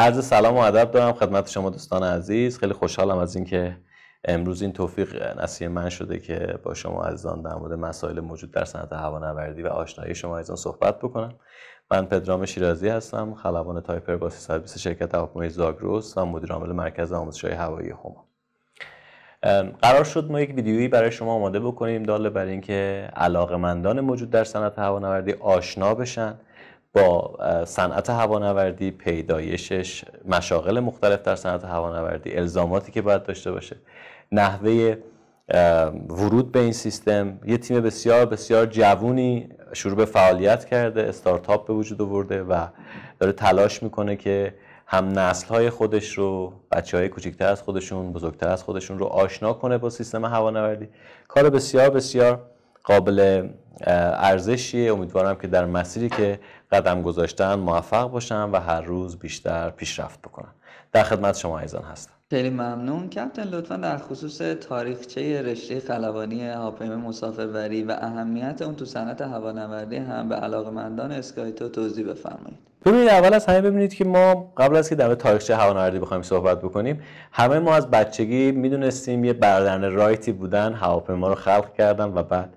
عرض سلام و ادب دارم خدمت شما دوستان عزیز خیلی خوشحالم از اینکه امروز این توفیق نصیب من شده که با شما عزیزان در مورد مسائل موجود در صنعت هوانوردی و آشنایی شما عزیزان صحبت بکنم من پدرام شیرازی هستم خلبان تایپر باسی شرکت هواپیمای زاگروس و مدیر عامل مرکز آموزش هوایی هما قرار شد ما یک ویدیویی برای شما آماده بکنیم داله برای اینکه علاقمندان موجود در صنعت هوانوردی آشنا بشن با صنعت هوانوردی پیدایشش مشاغل مختلف در صنعت هوانوردی الزاماتی که باید داشته باشه نحوه ورود به این سیستم یه تیم بسیار بسیار جوونی شروع به فعالیت کرده استارتاپ به وجود آورده و داره تلاش میکنه که هم نسل های خودش رو بچه های کوچکتر از خودشون بزرگتر از خودشون رو آشنا کنه با سیستم هوانوردی کار بسیار بسیار قابل ارزشیه امیدوارم که در مسیری که قدم گذاشتن موفق باشن و هر روز بیشتر پیشرفت بکنن در خدمت شما ایزان هستم خیلی ممنون کپتن لطفا در خصوص تاریخچه رشته خلبانی هاپیم مسافربری و اهمیت اون تو صنعت هوانوردی هم به علاقمندان اسکایتو توضیح بفرمایید ببینید اول از همه ببینید که ما قبل از که در تاریخچه هوانوردی بخوایم صحبت بکنیم همه ما از بچگی میدونستیم یه برادران رایتی بودن هواپیما رو خلق کردن و بعد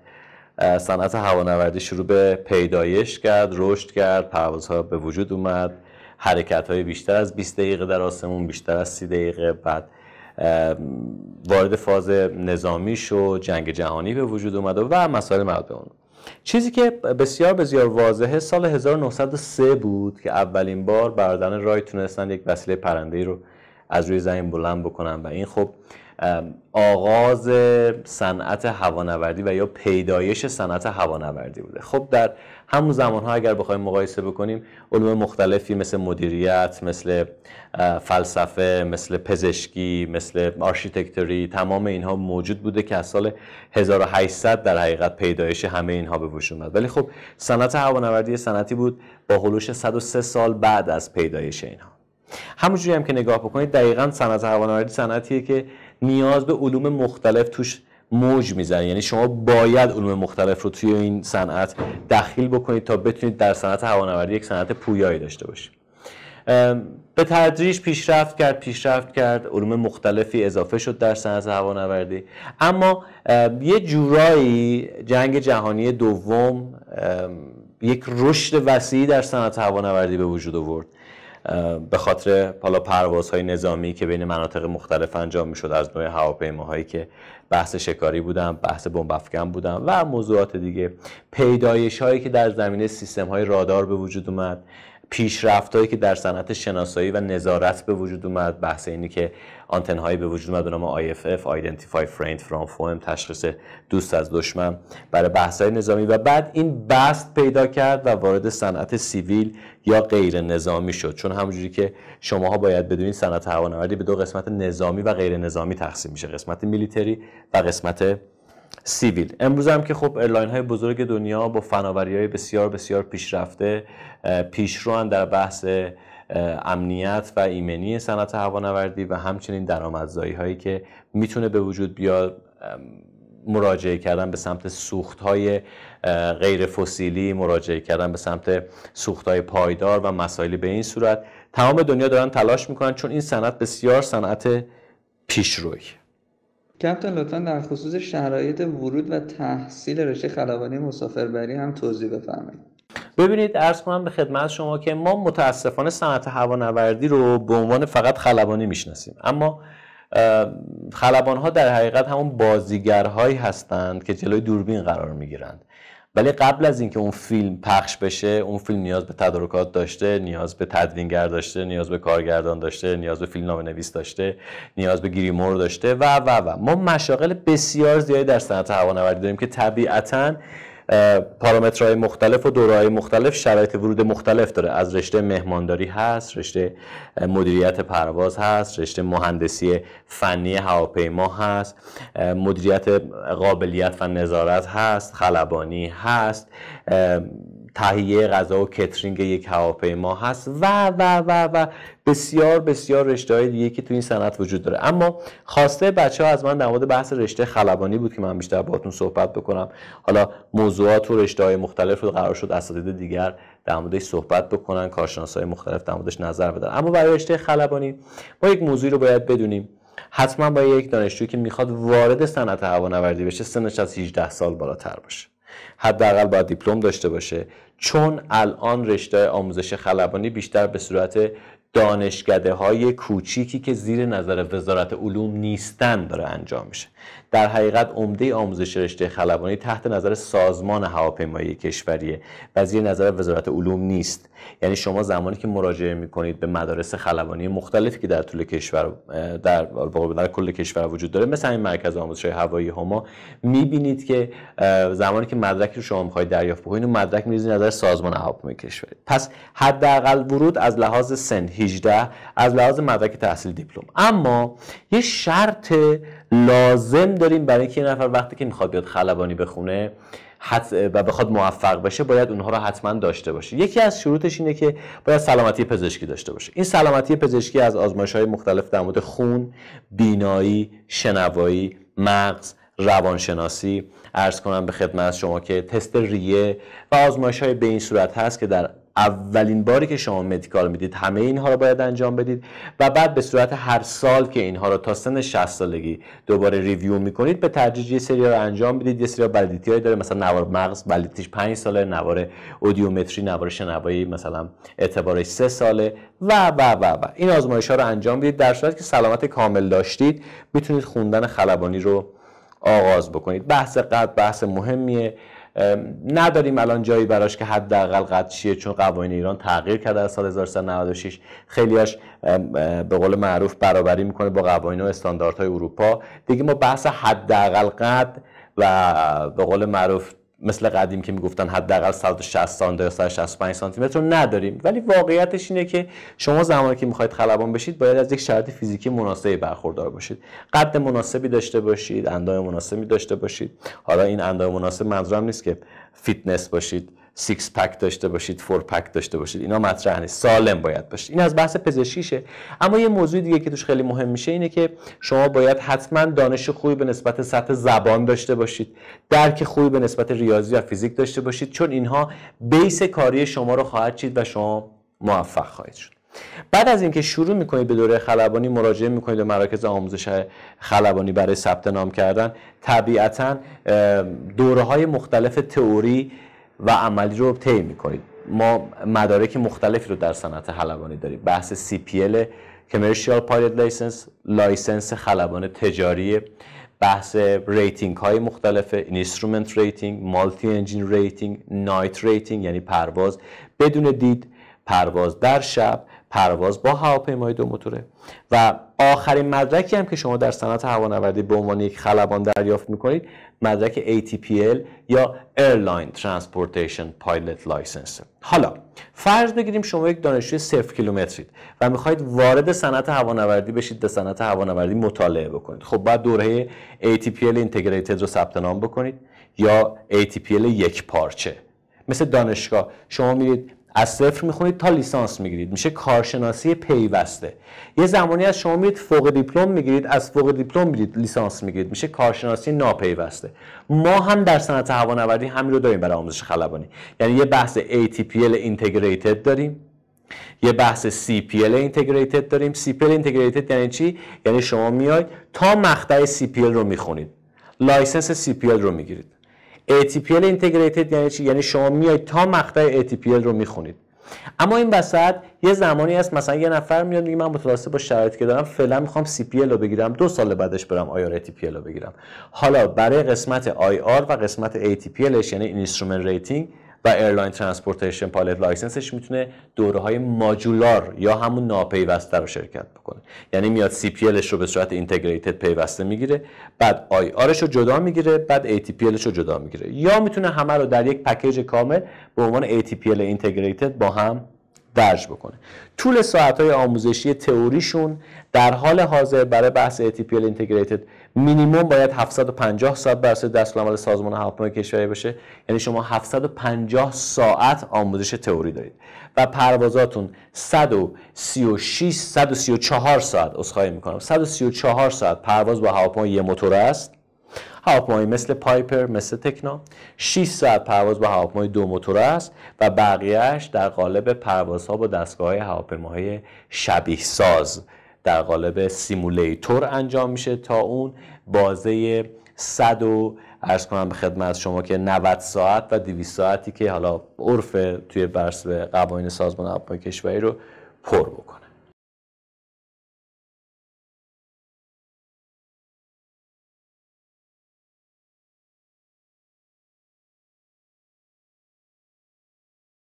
صنعت هوانوردی شروع به پیدایش کرد رشد کرد پروازها به وجود اومد حرکت های بیشتر از 20 دقیقه در آسمون بیشتر از 30 دقیقه بعد وارد فاز نظامی شد جنگ جهانی به وجود اومد و مسائل مربوط به اون چیزی که بسیار بسیار واضحه سال 1903 بود که اولین بار بردن رای تونستن یک وسیله پرنده رو از روی زمین بلند بکنن و این خب آغاز صنعت هوانوردی و یا پیدایش صنعت هوانوردی بوده خب در همون زمان ها اگر بخوایم مقایسه بکنیم علوم مختلفی مثل مدیریت مثل فلسفه مثل پزشکی مثل آرشیتکتوری تمام اینها موجود بوده که از سال 1800 در حقیقت پیدایش همه اینها به وجود اومد ولی خب صنعت هوانوردی صنعتی بود با حلوش 103 سال بعد از پیدایش اینها همونجوری هم که نگاه بکنید دقیقا صنعت هوانوردی صنعتیه که نیاز به علوم مختلف توش موج میزنه یعنی شما باید علوم مختلف رو توی این صنعت دخیل بکنید تا بتونید در صنعت هوانوردی یک صنعت پویایی داشته باشید به تدریج پیشرفت کرد پیشرفت کرد علوم مختلفی اضافه شد در صنعت هوانوردی اما یه جورایی جنگ جهانی دوم یک رشد وسیعی در صنعت هوانوردی به وجود آورد به خاطر حالا پروازهای نظامی که بین مناطق مختلف انجام میشد از نوع هواپیماهایی که بحث شکاری بودن بحث بمب افکن بودن و موضوعات دیگه پیدایش هایی که در زمینه سیستم های رادار به وجود اومد هایی که در صنعت شناسایی و نظارت به وجود اومد بحث اینی که آنتن هایی به وجود اومد به نام IFF Identify Friend From Foam) تشخیص دوست از دشمن برای بحث های نظامی و بعد این بست پیدا کرد و وارد صنعت سیویل یا غیر نظامی شد چون همونجوری که شماها باید بدونید صنعت هوانوردی به دو قسمت نظامی و غیر نظامی تقسیم میشه قسمت میلیتری و قسمت سیویل امروز هم که خب ایرلاین های بزرگ دنیا با فناوری های بسیار بسیار پیشرفته پیشروان در بحث امنیت و ایمنی صنعت هوانوردی و همچنین درآمدزایی هایی که میتونه به وجود بیاد مراجعه کردن به سمت سوخت های غیر فسیلی مراجعه کردن به سمت سوخت های پایدار و مسائلی به این صورت تمام دنیا دارن تلاش میکنن چون این صنعت بسیار صنعت پیشروی کپتن لطفا در خصوص شرایط ورود و تحصیل رشته خلبانی مسافربری هم توضیح بفرمایید ببینید ارز کنم به خدمت شما که ما متاسفانه صنعت هوانوردی رو به عنوان فقط خلبانی میشناسیم اما خلبانها ها در حقیقت همون بازیگرهایی هستند که جلوی دوربین قرار میگیرند ولی قبل از اینکه اون فیلم پخش بشه اون فیلم نیاز به تدارکات داشته نیاز به تدوینگر داشته نیاز به کارگردان داشته نیاز به فیلم نویس داشته نیاز به گریمور داشته و و و ما مشاغل بسیار زیادی در صنعت هوانوردی داریم که طبیعتاً پارامترهای مختلف و دورهای مختلف شرایط ورود مختلف داره از رشته مهمانداری هست رشته مدیریت پرواز هست رشته مهندسی فنی هواپیما هست مدیریت قابلیت و نظارت هست خلبانی هست تهیه غذا و کترینگ یک هواپیما هست و و و و بسیار بسیار رشته های دیگه که تو این صنعت وجود داره اما خواسته بچه ها از من در مورد بحث رشته خلبانی بود که من بیشتر باهاتون صحبت بکنم حالا موضوعات و رشته های مختلف رو قرار شد اساتید دیگر در موردش صحبت بکنن کارشناس های مختلف در موردش نظر بدن اما برای رشته خلبانی ما یک موضوعی رو باید بدونیم حتما با یک دانشجو که میخواد وارد صنعت هوانوردی بشه سنش از 18 سال بالاتر باشه حداقل باید دیپلم داشته باشه چون الان رشته آموزش خلبانی بیشتر به صورت دانشگده های کوچیکی که زیر نظر وزارت علوم نیستن داره انجام میشه در حقیقت عمده آموزش رشته خلبانی تحت نظر سازمان هواپیمایی کشوریه و زیر نظر وزارت علوم نیست یعنی شما زمانی که مراجعه میکنید به مدارس خلبانی مختلفی که در طول کشور در, در کل کشور وجود داره مثل این مرکز آموزش هوایی هما میبینید که زمانی که مدرک رو شما میخواید دریافت بکنید مدرک میریزی نظر سازمان هواپیمایی کشوری پس حداقل ورود از لحاظ سن 18 از لحاظ مدرک تحصیل دیپلم اما یه شرط لازم لازم داریم برای اینکه یه نفر وقتی که میخواد بیاد خلبانی بخونه و بخواد موفق بشه باید اونها رو حتما داشته باشه یکی از شروطش اینه که باید سلامتی پزشکی داشته باشه این سلامتی پزشکی از آزمایش های مختلف در مورد خون بینایی شنوایی مغز روانشناسی ارز کنم به خدمت شما که تست ریه و آزمایش های به این صورت هست که در اولین باری که شما مدیکال میدید همه اینها رو باید انجام بدید و بعد به صورت هر سال که اینها رو تا سن 60 سالگی دوباره ریویو میکنید به تدریج یه سری رو انجام بدید یه سری بلدیتی هایی داره مثلا نوار مغز بلدیتیش 5 ساله نوار اودیومتری نوار شنوایی مثلا اعتبارش 3 ساله و و و و این آزمایش ها رو انجام بدید در صورت که سلامت کامل داشتید میتونید خوندن خلبانی رو آغاز بکنید بحث قد بحث مهمیه نداریم الان جایی براش که حداقل قد چون قوانین ایران تغییر کرده از سال 1396 خیلیاش به قول معروف برابری میکنه با قوانین و استانداردهای اروپا دیگه ما بحث حداقل قد و به قول معروف مثل قدیم که میگفتن حداقل 160 سانتی یا 165 سانتی متر نداریم ولی واقعیتش اینه که شما زمانی که میخواید خلبان بشید باید از یک شرایط فیزیکی مناسبی برخوردار باشید قد مناسبی داشته باشید اندام مناسبی داشته باشید حالا این اندام مناسب منظورم نیست که فیتنس باشید سیکس پک داشته باشید فور پک داشته باشید اینا مطرح نیست سالم باید باشید این از بحث پزشکیشه اما یه موضوع دیگه که توش خیلی مهم میشه اینه که شما باید حتما دانش خوبی به نسبت سطح زبان داشته باشید درک خوبی به نسبت ریاضی و فیزیک داشته باشید چون اینها بیس کاری شما رو خواهد چید و شما موفق خواهید شد بعد از اینکه شروع میکنید به دوره خلبانی مراجعه میکنید به مراکز آموزش خلبانی برای ثبت نام کردن طبیعتا دوره های مختلف تئوری و عملی رو طی میکنید ما مدارک مختلفی رو در صنعت خلبانی داریم بحث CPL commercial پایلت لایسنس لایسنس خلبان تجاری بحث ریتینگ های مختلف اینسترومنت ریتینگ مالتی انجین ریتینگ نایت ریتینگ یعنی پرواز بدون دید پرواز در شب پرواز با هواپیمای دو موتوره و آخرین مدرکی هم که شما در صنعت هوانوردی به عنوان یک خلبان دریافت میکنید مدرک ATPL یا Airline Transportation Pilot License حالا فرض بگیریم شما یک دانشجوی صرف کیلومترید و میخواید وارد صنعت هوانوردی بشید به صنعت هوانوردی مطالعه بکنید خب بعد دوره ATPL Integrated رو ثبت نام بکنید یا ATPL یک پارچه مثل دانشگاه شما میرید از صفر میخونید تا لیسانس میگیرید میشه کارشناسی پیوسته یه زمانی از شما میرید فوق دیپلم میگیرید از فوق دیپلم میرید لیسانس میگیرید میشه کارشناسی ناپیوسته ما هم در صنعت هوانوردی همین رو داریم برای آموزش خلبانی یعنی یه بحث ATPL integrated داریم یه بحث CPL integrated داریم CPL integrated یعنی چی یعنی شما میاید تا مقطع CPL رو میخونید لایسنس CPL رو میگیرید ATPL integrated یعنی چی یعنی شما میای تا مقطع ATPL رو میخونید اما این وسط یه زمانی هست مثلا یه نفر میاد میگه من متلاسه با شرایطی که دارم فعلا میخوام سی رو بگیرم دو سال بعدش برم آی آر رو بگیرم حالا برای قسمت آی و قسمت ای تی یعنی اینسترومنت ریتینگ و ایرلاین ترانسپورتیشن پالت لایسنسش میتونه دوره های ماجولار یا همون ناپیوسته رو شرکت بکنه یعنی میاد سی پی رو به صورت اینتگریتد پیوسته میگیره بعد آی آرش رو جدا میگیره بعد ای تی رو جدا میگیره یا میتونه همه رو در یک پکیج کامل به عنوان ای تی با هم درج بکنه طول ساعت های آموزشی تئوریشون در حال حاضر برای بحث ATPL Integrated مینیموم باید 750 ساعت بر اساس سازمان هواپیمای کشوری باشه یعنی شما 750 ساعت آموزش تئوری دارید و پروازاتون 136 134 ساعت اسخای میکنم 134 ساعت پرواز با هواپیمای یه موتور است هواپیمایی مثل پایپر مثل تکنا 6 ساعت پرواز با هواپیمای دو موتور است و بقیهش در قالب پروازها با دستگاه هواپیماهای شبیه ساز در قالب سیمولیتور انجام میشه تا اون بازه 100 و ارز کنم به خدمت شما که 90 ساعت و 200 ساعتی که حالا عرف توی برس به قوانین سازمان اپای کشوری رو پر بکنه